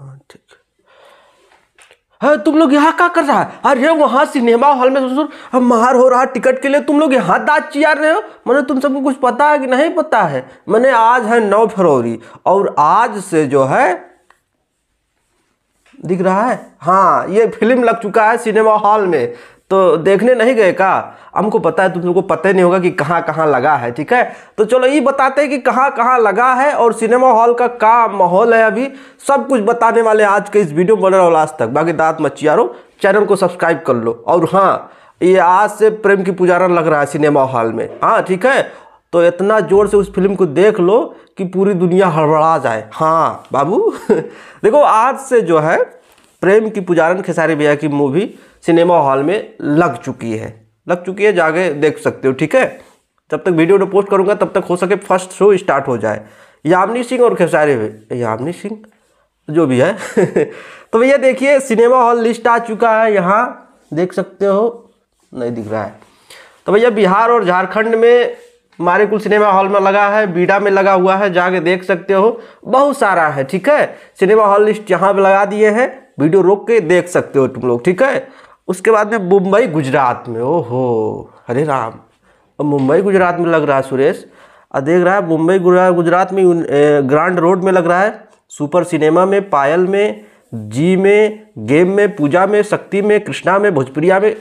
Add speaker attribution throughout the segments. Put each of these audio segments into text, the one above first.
Speaker 1: हाँ ठीक है हाँ, तुम लोग यहाँ क्या कर रहा है अरे वहाँ सिनेमा हॉल में ससुर मार हो रहा टिकट के लिए तुम लोग यहाँ दाद चिया रहे हो मैंने तुम सबको कुछ पता है कि नहीं पता है मैंने आज है नौ फरवरी और आज से जो है दिख रहा है हाँ ये फिल्म लग चुका है सिनेमा हॉल में तो देखने नहीं गए का हमको पता है तुम लोग को पता ही नहीं होगा कि कहाँ कहाँ लगा है ठीक है तो चलो ये बताते हैं कि कहाँ कहाँ लगा है और सिनेमा हॉल का क्या माहौल है अभी सब कुछ बताने वाले आज के इस वीडियो में बन रहा लास्ट तक बाकी दांत मचियारो चैनल को सब्सक्राइब कर लो और हाँ ये आज से प्रेम की पुजारा लग रहा है सिनेमा हॉल में हाँ ठीक है तो इतना जोर से उस फिल्म को देख लो कि पूरी दुनिया हड़बड़ा जाए हाँ बाबू देखो आज से जो है प्रेम की पुजारन खेसारी भैया की मूवी सिनेमा हॉल में लग चुकी है लग चुकी है जाके देख सकते हो ठीक है जब तक वीडियो पोस्ट करूँगा तब तक हो सके फर्स्ट शो स्टार्ट हो जाए यामनी सिंह और खेसारी यामनी सिंह जो भी है तो भैया देखिए सिनेमा हॉल लिस्ट आ चुका है यहाँ देख सकते हो नहीं दिख रहा है तो भैया बिहार और झारखंड में मारेकुल कुल सिनेमा हॉल में लगा है बीड़ा में लगा हुआ है जाके देख सकते हो बहुत सारा है ठीक है सिनेमा हॉल लिस्ट यहाँ पे लगा दिए हैं वीडियो रोक के देख सकते हो तुम लोग ठीक है उसके बाद में मुंबई गुजरात में ओहो हरे राम मुंबई गुजरात में लग रहा है सुरेश और देख रहा है मुंबई गुजरात में ग्रांड रोड में लग रहा है सुपर सिनेमा में पायल में जी में गेम में पूजा में शक्ति में कृष्णा में भोजपुरिया में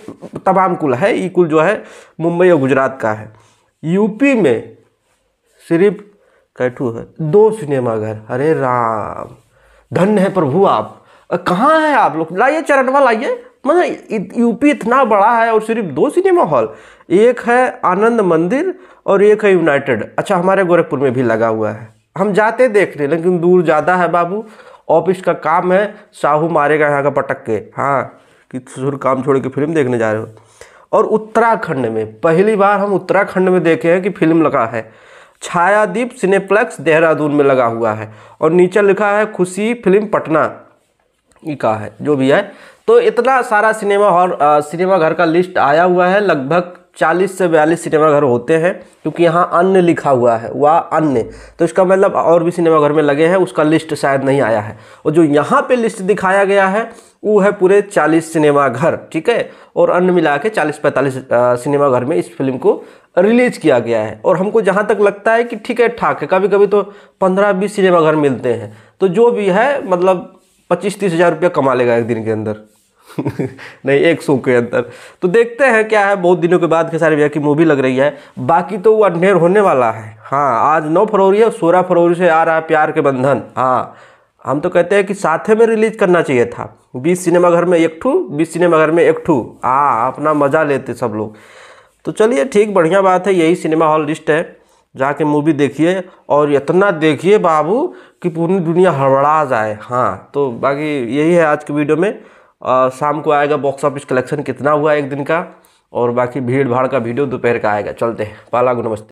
Speaker 1: तमाम कुल है ये कुल जो है मुंबई और गुजरात का है यूपी में सिर्फ कैठू है दो सिनेमाघर अरे राम धन्य है प्रभु आप कहाँ है आप लोग लाइए चरणवा लाइए मतलब यूपी इतना बड़ा है और सिर्फ दो सिनेमा हॉल एक है आनंद मंदिर और एक है यूनाइटेड अच्छा हमारे गोरखपुर में भी लगा हुआ है हम जाते देखने लेकिन दूर ज़्यादा है बाबू ऑफिस का काम है साहू मारेगा यहाँ का पटक के हाँ कि ससुर काम छोड़ के फिल्म देखने जा रहे हो और उत्तराखंड में पहली बार हम उत्तराखंड में देखे हैं कि फिल्म लगा है छायादीप सिनेप्लेक्स देहरादून में लगा हुआ है और नीचे लिखा है खुशी फिल्म पटना का है जो भी है तो इतना सारा सिनेमा हॉल सिनेमा घर का लिस्ट आया हुआ है लगभग चालीस से बयालीस सिनेमा घर होते हैं क्योंकि यहाँ अन्य लिखा हुआ है वह अन्य तो इसका मतलब और भी सिनेमा घर में लगे हैं उसका लिस्ट शायद नहीं आया है और जो यहाँ पे लिस्ट दिखाया गया है वो है पूरे चालीस सिनेमा घर ठीक है और अन्य मिला के चालीस पैंतालीस सिनेमा घर में इस फिल्म को रिलीज किया गया है और हमको जहाँ तक लगता है कि ठीक है ठाक है कभी कभी तो पंद्रह बीस सिनेमा घर मिलते हैं तो जो भी है मतलब पच्चीस तीस हज़ार रुपया कमा लेगा एक दिन के अंदर नहीं एक सौ के अंदर तो देखते हैं क्या है बहुत दिनों के बाद खेसारी भैया की मूवी लग रही है बाकी तो वो अंधेर होने वाला है हाँ आज नौ फरवरी है सोलह फरवरी से आ रहा है प्यार के बंधन हाँ हम तो कहते हैं कि साथे में रिलीज करना चाहिए था बीस सिनेमाघर में एक ठू बीस सिनेमाघर में एक ठू हाँ अपना मज़ा लेते सब लोग तो चलिए ठीक बढ़िया बात है यही सिनेमा हॉल लिस्ट है जाके मूवी देखिए और इतना देखिए बाबू कि पूरी दुनिया हड़बड़ा जाए हाँ तो बाकी यही है आज की वीडियो में शाम को आएगा बॉक्स ऑफिस कलेक्शन कितना हुआ एक दिन का और बाकी भीड़ भाड़ का वीडियो दोपहर का आएगा चलते हैं पाला नमस्ते